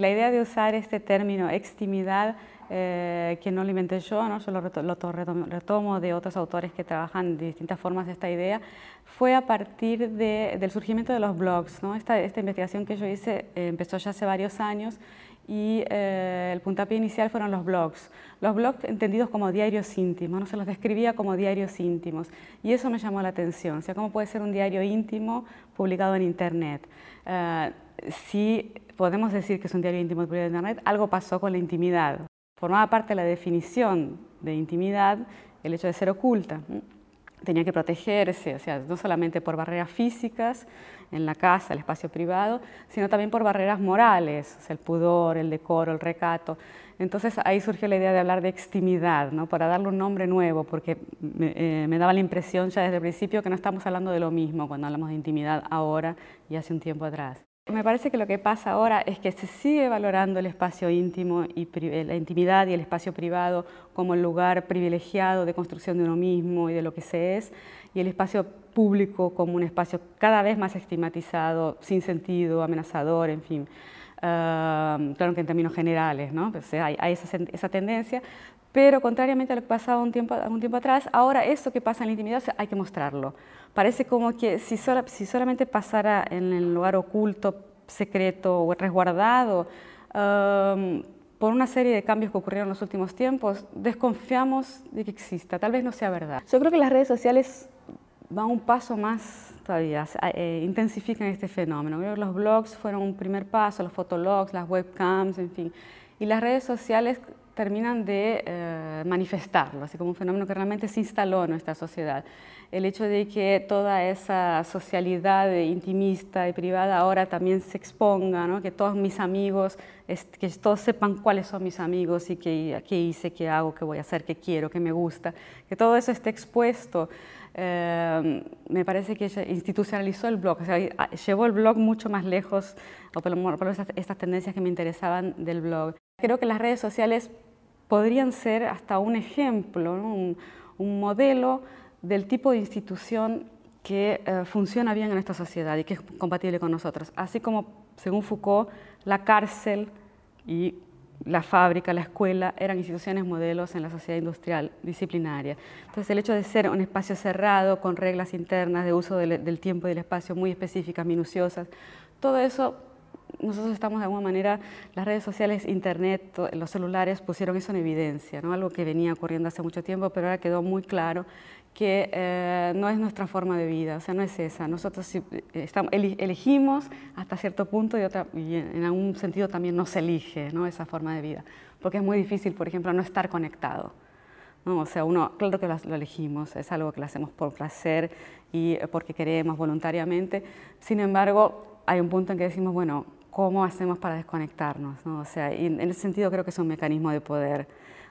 la idea de usar este término extimidad, eh, que no lo inventé yo, ¿no? yo lo, retomo, de otros autores que trabajan de distintas formas esta idea, fue a partir del surgimiento de los blogs. ¿no? Esta, esta, investigación que yo hice eh, empezó ya hace varios años y eh, el puntapié inicial fueron los blogs. Los blogs entendidos como diarios íntimos, no se los describía como diarios íntimos y eso me llamó la atención, o sea, cómo puede ser un diario íntimo publicado en internet. si podemos decir que es un diario íntimo de de Internet, algo pasó con la intimidad. Formaba parte de la definición de intimidad el hecho de ser oculta. Tenía que protegerse, o sea, no solamente por barreras físicas en la casa, el espacio privado, sino también por barreras morales, el pudor, el decoro, el recato. Entonces ahí surgió la idea de hablar de extimidad, ¿no? para darle un nombre nuevo, porque me, eh, me, daba la impresión ya desde el principio que no estamos hablando de lo mismo cuando hablamos de intimidad ahora y hace un tiempo atrás. Me parece que lo que pasa ahora es que se sigue valorando el espacio íntimo y eh, la intimidad y el espacio privado como el lugar privilegiado de construcción de uno mismo y de lo que se es, y el espacio público como un espacio cada vez más estigmatizado, sin sentido, amenazador, en fin claro que en términos generales, ¿no? Pues, eh, hay, esa, tendencia, pero contrariamente a lo que pasaba un tiempo, atrás, ahora eso que pasa en la intimidad hay que mostrarlo. Parece como que si, solamente pasara en el lugar oculto, secreto o resguardado, por una serie de cambios que ocurrieron en los últimos tiempos, desconfiamos de que exista, tal vez no sea verdad. Yo creo que las redes sociales Va un paso más todavía, ah, eh, intensifican este fenómeno. Los blogs fueron un primer paso, los fotologs, las webcams, en fin. Y las redes sociales terminan de eh, manifestarlo, así como un fenómeno que realmente se instaló en nuestra sociedad. El hecho de que toda esa socialidad intimista y privada ahora también se exponga, ¿no? que todos mis amigos, que todos sepan cuáles son mis amigos y qué hice, qué hago, qué voy a hacer, qué quiero, qué me gusta, que todo eso esté expuesto Em, me parece que ella institucionalizó el blog, o sea, llevó el blog mucho más lejos, o por lo menos estas tendencias que me interesaban del blog. Creo que las redes sociales podrían ser hasta un ejemplo, un, modelo del tipo de institución que eh, funciona bien en nuestra sociedad y que es compatible con nosotros. Así como, según Foucault, la cárcel y la fábrica, la escuela, eran instituciones modelos en la sociedad industrial disciplinaria. Entonces el hecho de ser un espacio cerrado, con reglas internas de uso del, tiempo y del espacio muy específicas, minuciosas, todo eso nosotros estamos de alguna manera, las redes sociales, internet, los celulares pusieron eso en evidencia, ¿no? algo que venía ocurriendo hace mucho tiempo, pero ahora quedó muy claro que eh, no es nuestra forma de vida, o sea, no es esa. Nosotros eh, estamos, elegimos hasta cierto punto y, otra, en algún sentido también nos elige ¿no? esa forma de vida, porque es muy difícil, por ejemplo, no estar conectado. O sea, uno, claro que lo, elegimos, es algo que lo hacemos por placer y eh, porque queremos voluntariamente. Sin embargo, hay un punto en que decimos, bueno, cómo hacemos para desconectarnos. ¿no? O sea, en ese sentido creo que es un mecanismo de poder,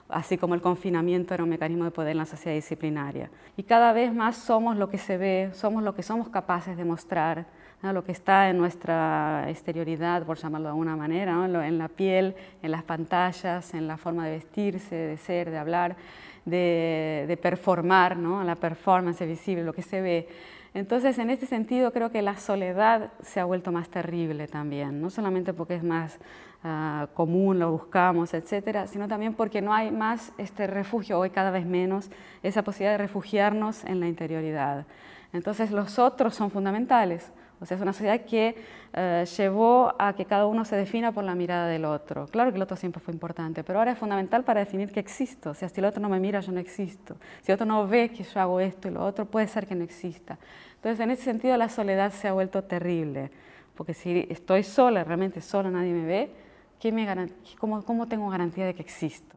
así como el confinamiento era un mecanismo de poder en la sociedad disciplinaria. Y cada vez más somos lo que se ve, somos lo que somos capaces de mostrar, lo que está en nuestra exterioridad, por llamarlo de alguna manera, ¿no? en la piel, en las pantallas, en la forma de vestirse, de ser, de hablar, de, de performar, la performance visible, lo que se ve. Entonces, en este sentido, creo que la soledad se ha vuelto más terrible también, no solamente porque es más ah, común, lo buscamos, etcétera, sino también porque no hay más este refugio, hoy cada vez menos, esa posibilidad de refugiarnos en la interioridad. Entonces, los otros son fundamentales o sea, es una sociedad que eh, llevó a que cada uno se defina por la mirada del otro. Claro que el otro siempre fue importante, pero ahora es fundamental para definir que existo. O sea, si el otro no me mira, yo no existo. Si el otro no ve que yo hago esto y lo otro, puede ser que no exista. Entonces, en ese sentido, la soledad se ha vuelto terrible. Porque si estoy sola, realmente sola, nadie me ve, me ¿cómo tengo garantía de que existo?